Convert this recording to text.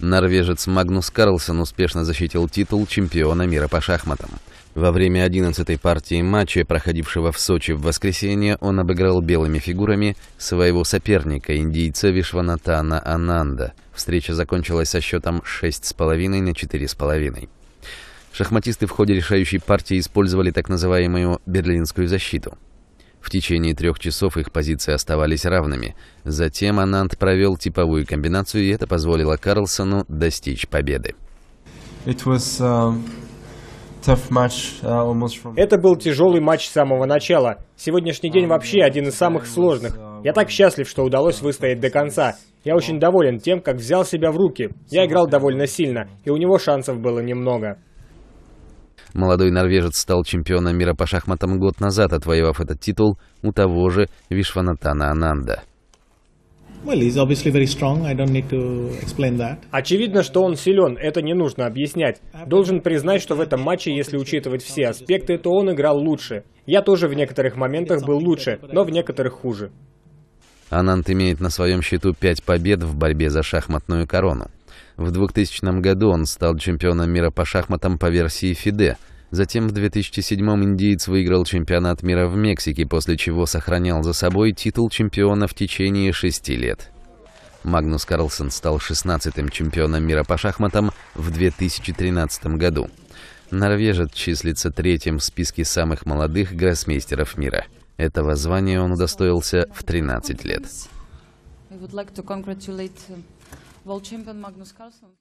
Норвежец Магнус Карлсон успешно защитил титул чемпиона мира по шахматам. Во время 11-й партии матча, проходившего в Сочи в воскресенье, он обыграл белыми фигурами своего соперника, индийца Вишванатана Ананда. Встреча закончилась со счетом 6,5 на 4,5. Шахматисты в ходе решающей партии использовали так называемую «берлинскую защиту». В течение трех часов их позиции оставались равными. Затем Ананд провел типовую комбинацию, и это позволило Карлсону достичь победы. Uh, uh, это был тяжелый матч с самого начала. Сегодняшний день вообще um, один из самых сложных. Uh, Я так счастлив, что удалось выстоять до конца. Я очень доволен тем, как взял себя в руки. Я играл довольно сильно, и у него шансов было немного. Молодой норвежец стал чемпионом мира по шахматам год назад, отвоевав этот титул у того же Вишванатана Ананда. Очевидно, что он силен, это не нужно объяснять. Должен признать, что в этом матче, если учитывать все аспекты, то он играл лучше. Я тоже в некоторых моментах был лучше, но в некоторых хуже. Анант имеет на своем счету пять побед в борьбе за шахматную корону. В 2000 году он стал чемпионом мира по шахматам по версии ФИДЕ. Затем в 2007 индиец выиграл чемпионат мира в Мексике, после чего сохранял за собой титул чемпиона в течение шести лет. Магнус Карлсон стал 16-м чемпионом мира по шахматам в 2013 году. Норвежец числится третьим в списке самых молодых гроссмейстеров мира. Этого звания он удостоился в 13 лет. World Champion Magnus Carlsen.